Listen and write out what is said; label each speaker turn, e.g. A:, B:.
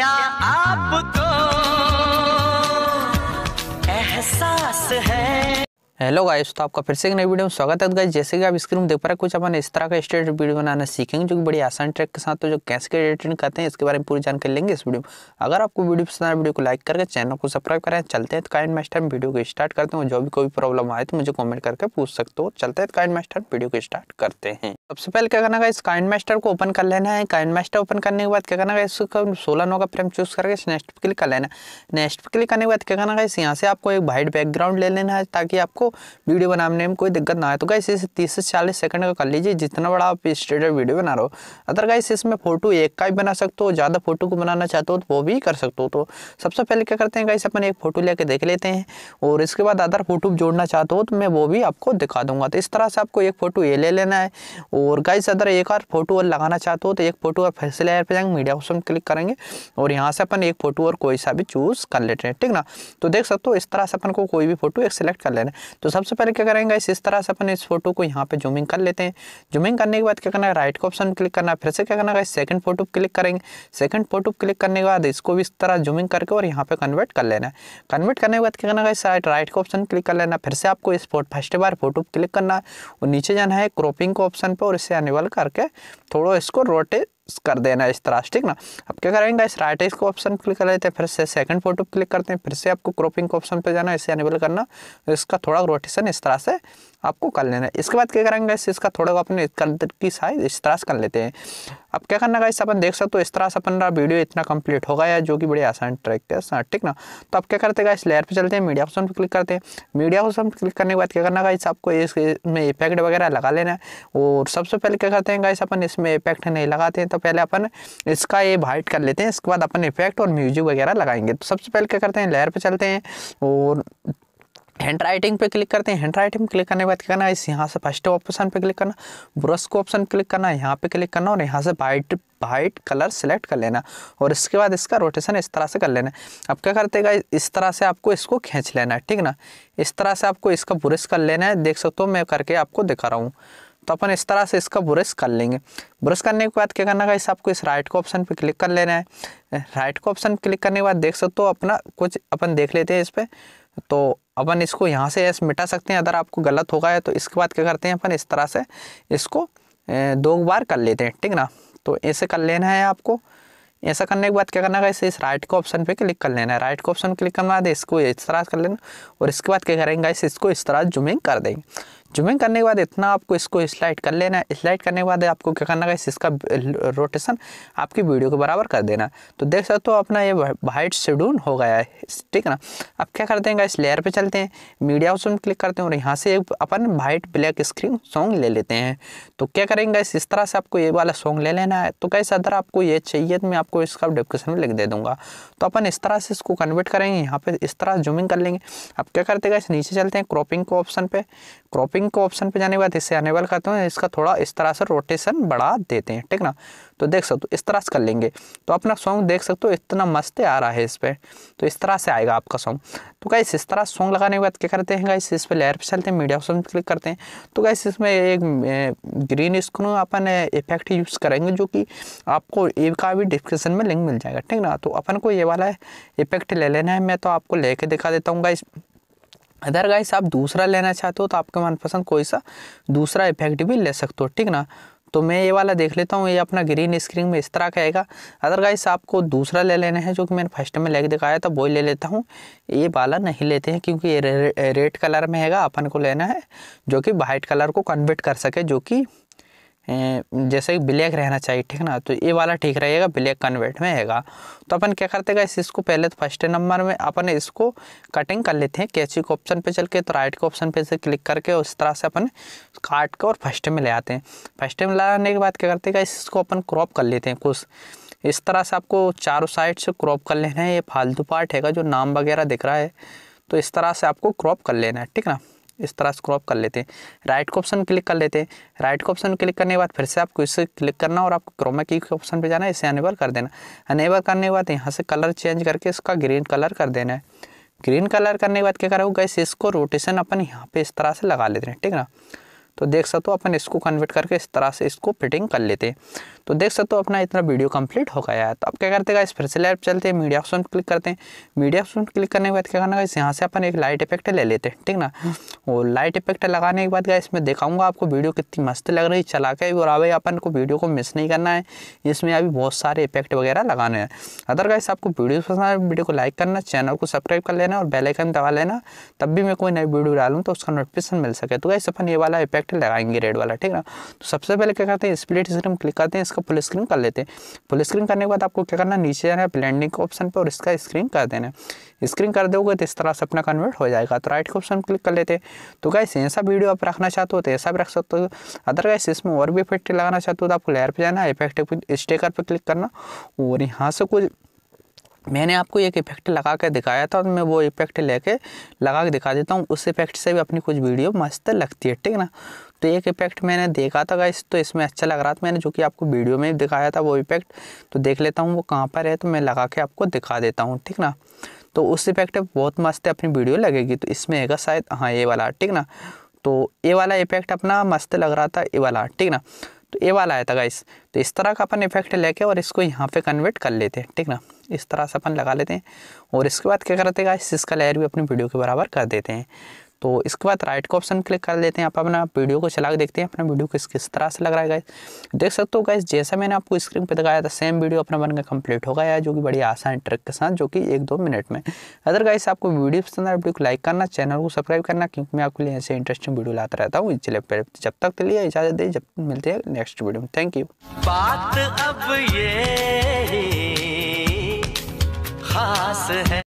A: क्या आपको तो एहसास है हेलो गाइस तो आपका फिर से एक नई वीडियो में स्वागत है गाइस तो जैसे कि आप स्क्रीन में देख पा रहे हैं कुछ अपन इस तरह का स्टेट वीडियो बनाना सीखेंगे जो कि बड़ी आसान ट्रैक के साथ तो जो कैसे के एडिटिंग करते हैं इसके बारे में पूरी जानकारी लेंगे इस वीडियो में अगर आपको वीडियो पसंद आए वीडियो को लाइक करके चैनल को सब्सक्राइब करें चलते हैं तो काइन मास्टर वीडियो को स्टार्ट करते हैं जो भी कोई प्रॉब्लम आए तो मुझे कॉमेंट करके पूछ सकते हो चलते हैं तो काइन मास्टर वीडियो को स्टार्ट करते हैं सबसे पहले क्या करना है इस काइन मास्टर को ओपन कर लेना है काइन मास्टर ओपन करने के बाद क्या करना है इसका सोलह नौ का फ्रेम चूज करके नेक्स्ट क्लिक कर लेना नेक्स्ट क्लिक करने के बाद क्या करना है यहाँ से आपको एक वाइट बैकग्राउंड ले लेना है ताकि आपको वीडियो बनाने में कोई दिक्कत ना आए तो गाइस इसे तीस से चालीस सेकंड का कर लीजिए जितना बड़ा आप स्टेटर वीडियो बना रहे हो अदर गाइस इसमें फोटो एक का भी बना सकते हो ज़्यादा फोटो को बनाना चाहते हो तो वो भी कर सकते हो तो सबसे पहले क्या करते हैं गाइस अपन एक फ़ोटो लेके देख लेते हैं और इसके बाद अदर फोटो जोड़ना चाहते हो तो मैं वो भी आपको दिखा दूंगा तो इस तरह से आपको एक फ़ोटो ये ले लेना है और गाइस अदर एक और फोटो और लगाना चाहते हो तो एक फ़ोटो और फिर लेयर पर जाएंगे मीडिया ऑप्शन क्लिक करेंगे और यहाँ से अपन एक फ़ोटो और कोई सा भी चूज़ कर लेते हैं ठीक ना तो देख सकते हो इस तरह से अपन को कोई भी फोटो एक सेलेक्ट कर लेना है तो सबसे पहले क्या करेंगे इस तरह से अपन इस फोटो को यहाँ पे जूमिंग कर लेते हैं जूमिंग करने के बाद क्या करना है राइट का ऑप्शन क्लिक करना है फिर से क्या करना है सेकंड फोटो क्लिक करेंगे सेकंड फोटो क्लिक करने के बाद इसको भी इस तरह जूमिंग करके और यहाँ पे कन्वर्ट कर लेना है कन्वर्ट करने के बाद क्या करना है साइड राइट का ऑप्शन क्लिक कर लेना फिर से आपको इस फर्स्ट बार फोटो क्लिक करना है और नीचे जाना है क्रॉपिंग के ऑप्शन पर और इसे अनेबल करके थोड़ा इसको रोटेट कर देना इस तरह ठीक ना अब क्या करेंगे इस राइट इसको ऑप्शन क्लिक कर लेते हैं फिर से सेकंड फोटो क्लिक करते हैं फिर से आपको क्रॉपिंग के ऑप्शन पे जाना इसे अनेबल करना इसका थोड़ा रोटेशन इस तरह से आपको कर लेना है इसके बाद क्या करेंगे इस इसका थोड़ा अपने की साइज इस तरह से कर लेते हैं अब क्या करना इस अपन देख सकते हो इस तरह से अपन वीडियो इतना कंप्लीट हो गया जो कि बड़े आसान ट्रैक के साथ ठीक ना तो अब क्या करते इस लेयर पे चलते हैं मीडिया ऑप्शन पर क्लिक करते हैं मीडिया ऑप्शन पर क्लिक करने के बाद क्या करना इस आपको इसमें इफेक्ट वगैरह लगा लेना है और सबसे पहले क्या करते हैं गाइस अपन इसमें इफेक्ट नहीं लगाते हैं तो पहले अपन इसका ये वाइट कर लेते हैं इसके बाद अपन इफेक्ट और म्यूजिक वगैरह लगाएंगे तो सबसे पहले क्या करते हैं लेयर पर चलते हैं और हैंड राइटिंग पे क्लिक करते हैं हैंड राइटिंग क्लिक करने के बाद क्या करना है इस यहाँ से फर्स्ट ऑप्शन पे क्लिक करना ब्रश को ऑप्शन क्लिक करना है यहाँ पे क्लिक करना और यहाँ से वाइट वाइट कलर सेलेक्ट कर लेना और इसके बाद इसका रोटेशन इस तरह से कर लेना अब क्या करते हैं इस तरह से आपको इसको खींच लेना है ठीक ना इस तरह से आपको इसका ब्रश कर लेना है देख सकते हो मैं करके आपको दिखा रहा हूँ तो अपन इस तरह से इसका ब्रश कर लेंगे ब्रश करने के बाद क्या करना है इस आपको इस राइट को ऑप्शन पर क्लिक कर लेना है राइट को ऑप्शन क्लिक करने के बाद देख सकते हो अपना कुछ अपन देख लेते हैं इस पर तो अपन इसको यहाँ से एस मिटा सकते हैं अगर आपको गलत होगा है तो इसके बाद क्या करते हैं अपन इस तरह से इसको दो बार कर लेते हैं ठीक ना तो ऐसे कर लेना है आपको ऐसा करने के बाद क्या करना है इसे इस राइट के ऑप्शन पे क्लिक कर लेना है राइट के ऑप्शन क्लिक करना है इसको इस तरह कर लेना और इसके बाद क्या करेंगे इस इसको इस तरह जूमिंग कर देंगे जूमिंग करने के बाद इतना आपको इसको स्लाइड कर लेना है स्लाइड करने के बाद आपको क्या करना है इसका रोटेशन uh, आपकी वीडियो के बराबर कर देना तो देख सकते हो अपना ये वाइट शेड्यूल हो गया है ठीक है ना अब क्या करते हैं इस लेयर पे चलते हैं मीडिया ऑप्शन क्लिक करते हैं और यहाँ से अपन वाइट ब्लैक स्क्रीन सॉन्ग ले लेते हैं तो क्या करेंगे इस तरह से आपको ये वाला सॉन्ग ले लेना है तो कैसे अदर आपको ये चाहिए तो मैं आपको इसका डिस्क्रिप्शन में लिख दे दूँगा तो अपन इस तरह से इसको कन्वर्ट करेंगे यहाँ पर इस तरह जूमिंग कर लेंगे अब क्या करते हैं नीचे चलते हैं क्रॉपिंग को ऑप्शन पर क्रॉपिंग पिंक ऑप्शन पे जाने के बाद इसे अनेबल करते हैं इसका थोड़ा इस तरह से रोटेशन बढ़ा देते हैं ठीक ना तो देख सकते हो इस तरह से कर लेंगे तो अपना सॉन्ग देख सकते हो इतना मस्त आ रहा है इस पर तो इस तरह से आएगा आपका सॉन्ग तो क्या इस तरह सॉन्ग लगाने के बाद क्या करते हैं गाइस इस पर लेयर पर चलते हैं मीडिया ऑप्शन पर क्लिक करते हैं तो गाइस इसमें एक ग्रीन स्क्रू अपन इफेक्ट यूज़ करेंगे जो कि आपको का भी डिस्क्रिप्शन में लिंक मिल जाएगा ठीक ना तो अपन को ये वाला इफेक्ट ले लेना है मैं तो आपको लेके दिखा देता हूँ गाइस अदर गाइस आप दूसरा लेना चाहते हो तो आपके मनपसंद कोई सा दूसरा इफेक्ट भी ले सकते हो ठीक ना तो मैं ये वाला देख लेता हूँ ये अपना ग्रीन स्क्रीन में इस तरह का आएगा गाइस आपको दूसरा ले लेना है जो कि मैंने फर्स्ट में लेग दिखाया था वो ले लेता हूँ ये वाला नहीं लेते हैं क्योंकि ये रे, रेड कलर में हैगा अपन को लेना है जो कि वाइट कलर को कन्वर्ट कर सके जो कि जैसे कि ब्लैक रहना चाहिए ठीक ना तो ये वाला ठीक रहेगा ब्लैक कन्वर्ट में हैगा तो अपन क्या करते हैं इसको पहले तो फर्स्ट नंबर में अपन इसको कटिंग कर लेते हैं कैची के ऑप्शन पे चल के तो राइट के ऑप्शन पे से क्लिक करके उस तरह से अपन काट के और फर्स्ट में ले आते हैं फर्स्ट में लाने के बाद क्या करते हैं इसको अपन क्रॉप कर लेते हैं कुछ इस तरह से आपको चारों साइड से क्रॉप कर लेना है ये फालतू पार्ट है जो नाम वगैरह दिख रहा है तो इस तरह से आपको क्रॉप कर लेना है ठीक ना इस तरह स्क्रॉप कर लेते हैं राइट का ऑप्शन क्लिक कर लेते हैं राइट का ऑप्शन क्लिक करने के बाद फिर से आपको इसे क्लिक करना और आपको क्रोमा की ऑप्शन पर जाना है इसे अनेबल कर देना अनेबल करने के बाद यहाँ से कलर चेंज करके इसका ग्रीन कलर कर देना है ग्रीन कलर करने के बाद क्या करोगे इस इसको रोटेशन अपन यहाँ पे इस तरह से लगा लेते हैं ठीक ना तो देख सकते हो अपन इसको कन्वर्ट करके इस तरह से इसको फिटिंग कर लेते हैं तो देख सकते हो अपना इतना वीडियो कंप्लीट हो गया है तो अब क्या करते हैं फिर से लैब चलते हैं मीडिया ऑप्शन क्लिक करते हैं मीडिया ऑप्शन क्लिक करने के बाद क्या करना है यहाँ से अपन एक लाइट इफेक्ट ले लेते हैं ठीक ना वो लाइट इफेक्ट लगाने के बाद क्या इसमें दिखाऊंगा आपको वीडियो कितनी मस्त लग रही है चला के और अभी अपन को वीडियो को मिस नहीं करना है इसमें अभी बहुत सारे इफेक्ट वगैरह लगाने हैं अदर आपको वीडियो पसंद आए वीडियो को लाइक करना चैनल को सब्सक्राइब कर लेना और बेलाइकन दबा लेना तब भी मैं कोई नई वीडियो डालूँ तो उसका नोटिफिकेशन मिल सके तो वैसे अपन ये वाला इफेक्ट लगाएंगे रेड वाला ठीक ना तो सबसे पहले क्या करते हैं स्प्लिट स्क्रीन क्लिक करते हैं इसका इसका फुल स्क्रीन कर लेते हैं फुल स्क्रीन करने के बाद आपको क्या करना नीचे जाना है ब्लैंडिंग ऑप्शन पर और इसका स्क्रीन कर देना है स्क्रीन कर दोगे तो इस तरह से अपना कन्वर्ट हो जाएगा तो राइट के ऑप्शन क्लिक कर लेते हैं तो गाइस ऐसा वीडियो आप रखना चाहते हो तो ऐसा भी रख सकते हो अदर गाइस इसमें और भी इफेक्ट लगाना चाहते हो तो आपको लेयर पर जाना है इफेक्ट स्टेकर पर क्लिक करना और यहाँ से कुछ मैंने आपको एक इफेक्ट लगा के दिखाया था और मैं वो इफेक्ट लेके लगा के दिखा देता हूँ उस इफेक्ट से भी अपनी कुछ वीडियो मस्त लगती है ठीक है ना तो एक इफेक्ट मैंने देखा था गाइस तो इसमें अच्छा लग रहा था मैंने जो कि आपको वीडियो में दिखाया था वो इफेक्ट तो देख लेता हूँ वो कहाँ पर है तो मैं लगा के आपको दिखा देता हूँ ठीक ना तो उस इफेक्ट बहुत मस्त है अपनी वीडियो लगेगी तो इसमें है शायद हाँ ये वाला ठीक ना तो ये वाला इफेक्ट अपना मस्त लग रहा था ये वाला ठीक ना तो ये वाला आया था गाइस तो इस तरह का अपन इफेक्ट लेके और इसको यहाँ पे कन्वर्ट कर लेते हैं ठीक ना इस तरह से अपन लगा लेते हैं और इसके बाद क्या करते हैं गाइस इसका लेयर भी अपनी वीडियो के बराबर कर देते हैं तो इसके बाद राइट का ऑप्शन क्लिक कर लेते हैं आप अपना वीडियो को चला के देखते हैं अपना वीडियो किस किस तरह से लग रहा है गाइस देख सकते हो गाइस जैसा मैंने आपको स्क्रीन पर दिखाया था सेम वीडियो अपना बनकर कंप्लीट हो गया है जो कि बड़ी आसान ट्रिक के साथ जो कि एक दो मिनट में अदर गाइस आपको वीडियो पसंद आए वीडियो को लाइक करना चैनल को सब्सक्राइब करना क्योंकि मैं आपके लिए ऐसे इंटरेस्टिंग वीडियो लाता रहता हूँ इसलिए जब तक के लिए इजाजत दे जब मिलते हैं नेक्स्ट वीडियो में थैंक यू बात अब ये खास है